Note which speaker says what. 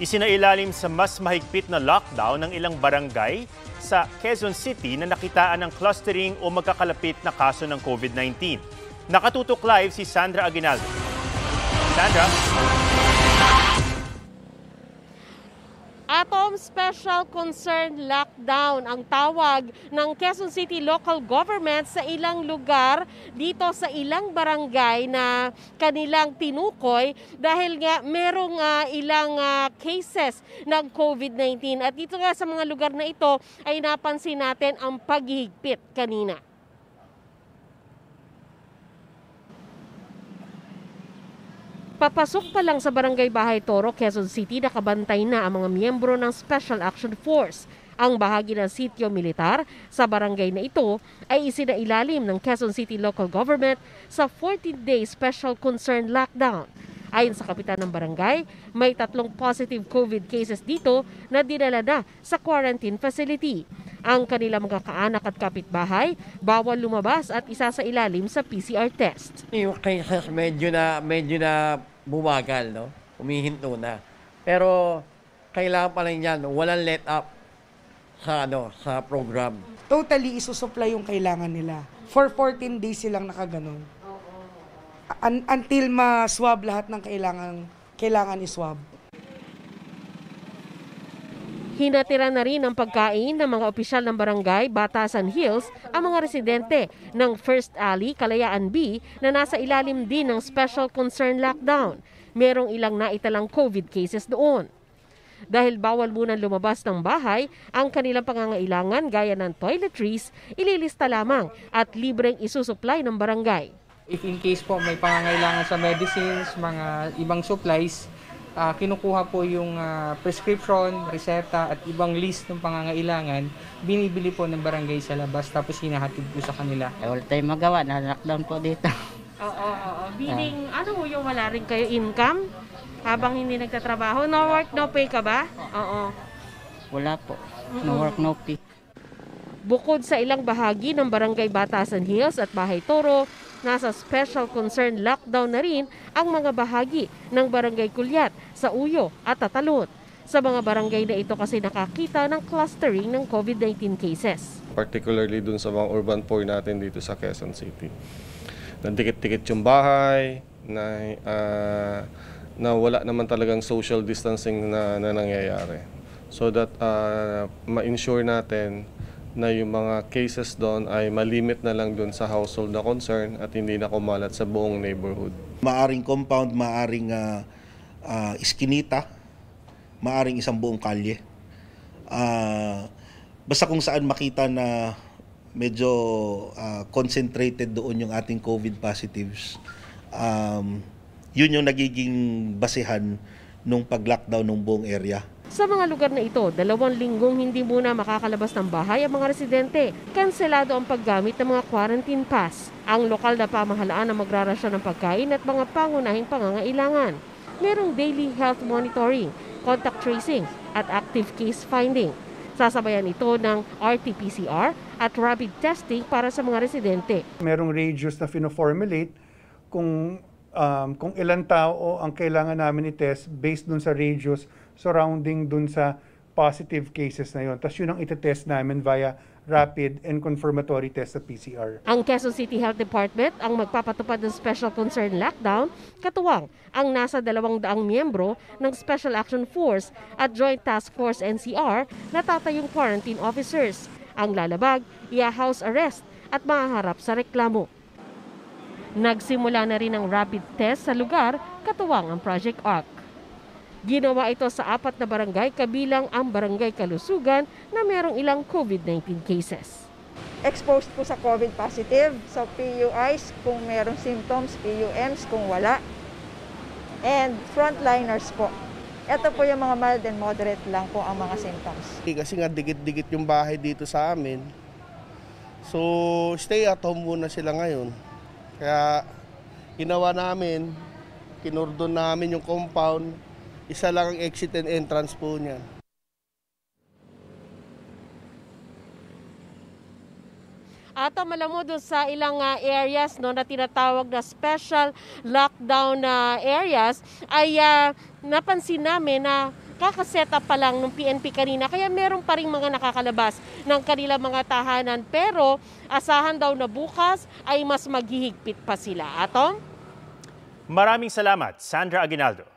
Speaker 1: Isinailalim sa mas mahigpit na lockdown ng ilang barangay sa Quezon City na nakitaan ng clustering o magkakalapit na kaso ng COVID-19. Nakatutok live si Sandra Aguinaldo. Sandra? Atom Special Concern Lockdown ang tawag ng Quezon City Local Government sa ilang lugar dito sa ilang barangay na kanilang tinukoy dahil nga merong uh, ilang uh, cases ng COVID-19 at dito nga sa mga lugar na ito ay napansin natin ang paghihigpit kanina. Papasok pa lang sa Barangay Bahay Toro, Quezon City, nakabantay na ang mga miyembro ng Special Action Force. Ang bahagi ng sitio militar sa barangay na ito ay isinailalim ng Quezon City Local Government sa 14-day Special Concern Lockdown. Ayon sa kapitan ng barangay, may tatlong positive COVID cases dito na dinala na sa quarantine facility. Ang kanila mga kaanak at kapitbahay, bawal lumabas at isa sa ilalim sa PCR test. Yung cases medyo na, medyo na bumagal, no? Umihinto na. Pero kailangan pa rin yan, walang let up sa ano, sa program. Totally isusupply yung kailangan nila. For 14 days silang nakaganon. Un- until ma-swab lahat ng kailangan kailangan ni swab. Hinatira na rin ng pagkain ng mga opisyal ng barangay Batasan Hills ang mga residente ng First Alley, Kalayaan B na nasa ilalim din ng Special Concern Lockdown. Merong ilang naitalang COVID cases doon. Dahil bawal munang lumabas ng bahay, ang kanilang pangangailangan gaya ng toiletries, ililista lamang at libreng isusupply ng barangay. If in case po may pangangailangan sa medicines, mga ibang supplies, uh, kinukuha po yung uh, prescription, reseta at ibang list ng pangangailangan, binibili po ng barangay sa labas tapos hinahatid po sa kanila. Eh, wala tayong magawa, na-lockdown po dito. Oo, oo, oo. Meaning, ah. ano po yung wala rin kayo income habang hindi nagtatrabaho? No work, no pay ka ba? Oo. Wala po. No work, no pay. Bukod sa ilang bahagi ng Barangay Batasan Hills at Bahay Toro, Nasa special concern lockdown na rin ang mga bahagi ng Barangay Kulyat sa Uyo at Tatalot. Sa mga barangay na ito kasi nakakita ng clustering ng COVID-19 cases. Particularly dun sa mga urban poor natin dito sa Quezon City. Nandikit-tikit yung bahay, na, uh, na wala naman talagang social distancing na, na nangyayari. So that uh, ma-ensure natin na yung mga cases doon ay malimit na lang doon sa household na concern at hindi na kumalat sa buong neighborhood. Maaring compound, maaring uh, uh, iskinita, maaring isang buong kalye. Uh, basta kung saan makita na medyo uh, concentrated doon yung ating COVID positives, um, yun yung nagiging basihan nung pag-lockdown ng buong area. Sa mga lugar na ito, dalawang linggong hindi muna makakalabas ng bahay ang mga residente. Kanselado ang paggamit ng mga quarantine pass. Ang lokal na pamahalaan ang magrarasyon ng pagkain at mga pangunahing pangangailangan. Merong daily health monitoring, contact tracing at active case finding. Sasabayan ito ng RT-PCR at rapid testing para sa mga residente. Merong radius na fino-formulate kung, um, kung ilan tao ang kailangan namin i-test based dun sa radius surrounding dun sa positive cases na yon. Tapos yun ang itetest namin via rapid and confirmatory test sa PCR. Ang Quezon City Health Department ang magpapatupad ng Special Concern Lockdown, katuwang ang nasa 200 miyembro ng Special Action Force at Joint Task Force NCR na tatayong quarantine officers. Ang lalabag, i-house arrest at mahaharap sa reklamo. Nagsimula na rin ang rapid test sa lugar, katuwang ang Project ARC. Ginawa ito sa apat na barangay kabilang ang barangay Kalusugan na merong ilang COVID-19 cases. Exposed po sa COVID positive, sa so PUIs kung merong symptoms, PUMs kung wala, and frontliners po. Ito po yung mga mild and moderate lang po ang mga symptoms. Kasi nga digit-digit yung bahay dito sa amin. So stay at home muna sila ngayon. Kaya ginawa namin, kinordon namin yung compound, isa lang ang exit and entrance po niyan. At malamod sa ilang uh, areas no, na tinatawag na special lockdown uh, areas ay uh, napansin namin na up pa lang ng PNP kanina. Kaya meron pa rin mga nakakalabas ng kanilang mga tahanan. Pero asahan daw na bukas ay mas maghihigpit pa sila. Atom? Maraming salamat, Sandra Aguinaldo.